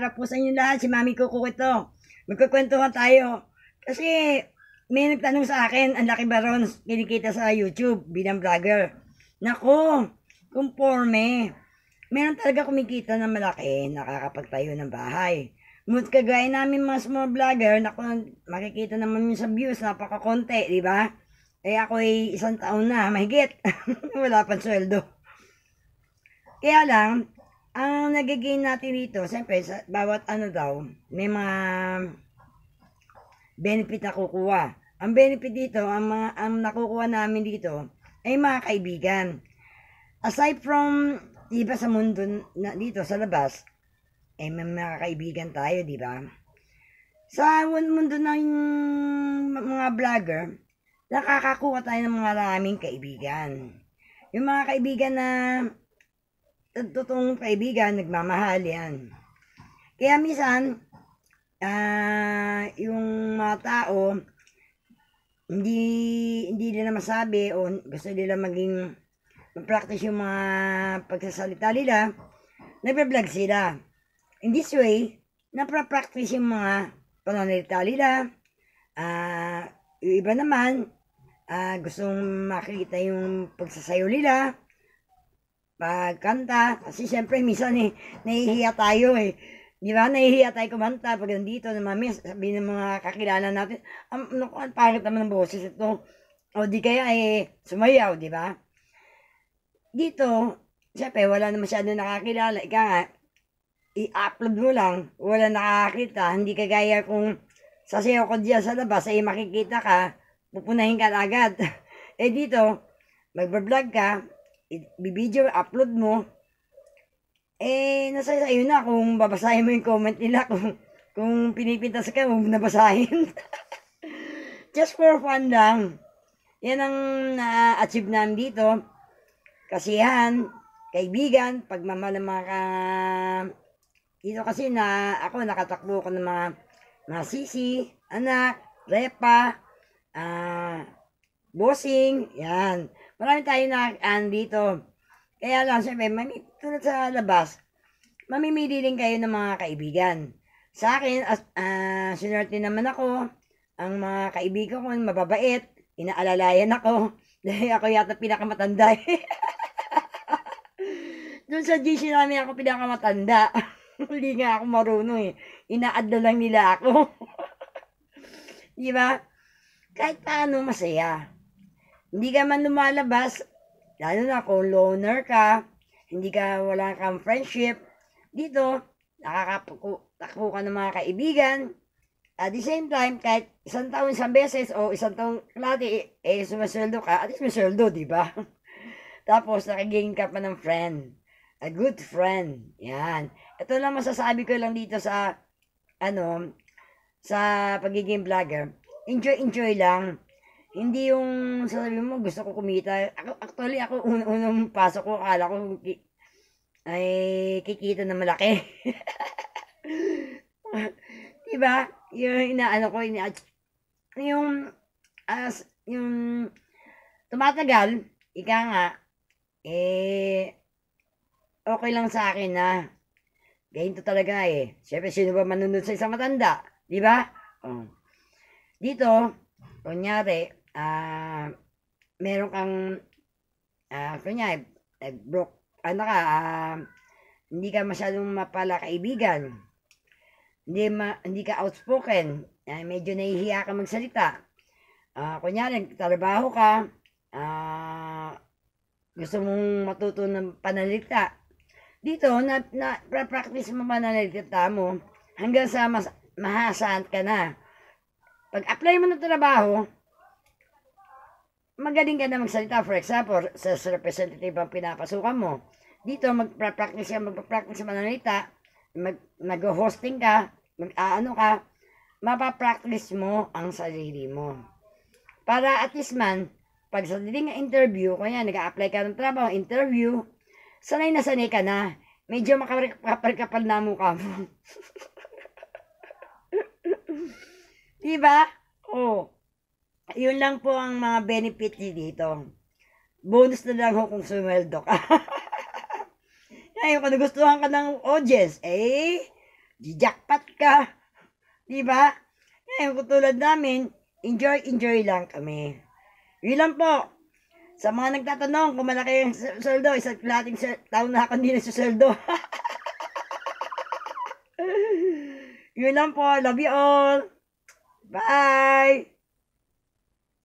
Araw po sa inyo lahat, si Mami Kuko ito. Magkukwentuhan tayo. Kasi may nagtanong sa akin, ang laki ba ron kinikita sa YouTube bilang vlogger? Nako, conforme. Meron talaga kumikita ng malaki, nakakapagtayo ng bahay. Ngunit kagaya namin mga small vlogger, nako, makikita naman yung sa views, napaka-konti, di ba? Eh ako ay isang taon na, mahigit. Wala pang sweldo. Kaya lang, ang nagagain natin dito, siyempre, sa bawat ano daw, may mga benefit na kukuha. Ang benefit dito, ang, mga, ang nakukuha namin dito, ay mga kaibigan. Aside from, iba sa mundo na, dito, sa labas, ay eh, may mga kaibigan tayo, di ba? Sa mundo ng mga vlogger, nakakakuha tayo ng mga maraming kaibigan. Yung mga kaibigan na totoong kaibigan, nagmamahal yan. Kaya minsan, uh, yung mga tao, hindi, hindi nila masabi o gusto nila maging mag-practice yung mga pagsasalita nila, nagpa-vlog sila. In this way, napra-practice yung mga pananalita nila. Uh, yung iba naman, uh, gustong makikita yung pagsasayo nila pagkanta. Kasi siyempre, minsan eh, nahihiya tayo eh. Di ba? Nahihiya tayo kumanta. Pag nandito, mami, sabihin ng mga kakilala natin, um, ano, ko, pangit naman ng boses ito. O di kaya eh, sumayaw, di ba? Dito, siyempre, wala na masyado nakakilala. Ika nga, i-upload mo lang, wala nakakita. Hindi kagaya kung sasayaw ko diyan sa labas, ay eh, makikita ka, pupunahin ka agad. eh dito, magbablog ka, video upload mo, eh, nasa sa'yo na kung babasahin mo yung comment nila, kung, kung pinipintas ka, huwag nabasahin. Just for fun lang. Yan ang na-achieve uh, namin dito. Kasihan, kaibigan, pagmamahal ng mga ka... Dito kasi na ako nakatakbo ko ng mga, mga anak, repa, ah, uh, bossing, yan. Marami tayo na andito. Kaya lang, siyempre, mami, tulad sa labas, mamimili din kayo ng mga kaibigan. Sa akin, as, uh, sinerte naman ako, ang mga kaibigan ko, mababait, inaalalayan ako, dahil ako yata pinakamatanda eh. Doon sa GC namin ako pinakamatanda. Hindi nga ako marunong eh. Inaadla lang nila ako. Di ba? Kahit paano masaya. Hindi ka man lumalabas, lalo na kung loner ka, hindi ka wala kang friendship, dito, nakakapagkakpo ka ng mga kaibigan. At the same time, kahit isang taon isang beses o isang taon klati, eh, sumasweldo ka, at least may sweldo, di ba? Tapos, nakiging ka pa ng friend. A good friend. Yan. Ito lang masasabi ko lang dito sa, ano, sa pagiging vlogger. Enjoy, enjoy lang. Hindi yung sasabihin mo, gusto ko kumita. actually, ako, unang pasok ko, akala ko, ay, kikita na malaki. diba? Yung inaano ko, ina yung, as, yung, tumatagal, ika nga, eh, okay lang sa akin na, ganito talaga eh. Siyempre, sino ba manunod sa isang matanda? Diba? Oh. Dito, kunyari, ah, uh, meron kang, ah, uh, kanya, eh, broke, ano ka, uh, hindi ka masyadong mapala kaibigan, hindi, ma, hindi ka outspoken, uh, medyo nahihiya ka magsalita, ah, uh, kunyari, trabaho ka, ah, uh, gusto mong matuto ng panalita, dito, na, na, practice mo panalita mo, hanggang sa mas, mahasaan ka na. Pag apply mo ng trabaho, magaling ka na magsalita. For example, sa representative ang pinapasukan mo, dito magpa-practice ka, magpa-practice ka mananita, mag, nag-hosting ka, mag-aano ka, mapapractice mo ang sarili mo. Para at least man, pag sa dating interview, kaya nag-a-apply ka ng trabaho, interview, sanay na sanay ka na. Medyo makapal na mukha mo. diba? Oh. Yun lang po ang mga benefit ni dito. Bonus na lang ho kung sumweldo ka. Ngayon, kung nagustuhan ka ng audience, eh, jackpot ka. Di ba? Ngayon, kutulad namin, enjoy, enjoy lang kami. Yun lang po. Sa mga nagtatanong kung malaki yung sweldo, isang lating taon na ako hindi sweldo. Yun lang po. Love you all. Bye!